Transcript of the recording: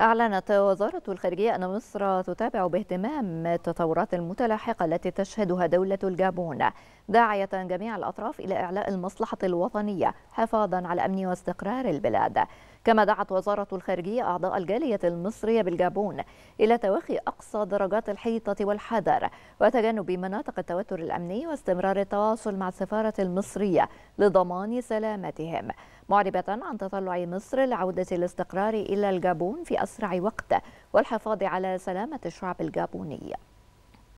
أعلنت وزارة الخارجية أن مصر تتابع باهتمام التطورات المتلاحقة التي تشهدها دولة الجابون داعية جميع الأطراف إلى إعلاء المصلحة الوطنية حفاظا على أمن واستقرار البلاد كما دعت وزارة الخارجية أعضاء الجالية المصرية بالجابون إلى توخي أقصى درجات الحيطة والحذر وتجنب مناطق التوتر الأمني واستمرار التواصل مع السفارة المصرية لضمان سلامتهم معربة عن تطلع مصر لعودة الاستقرار إلى الجابون في أسرع وقت والحفاظ على سلامة الشعب الجابوني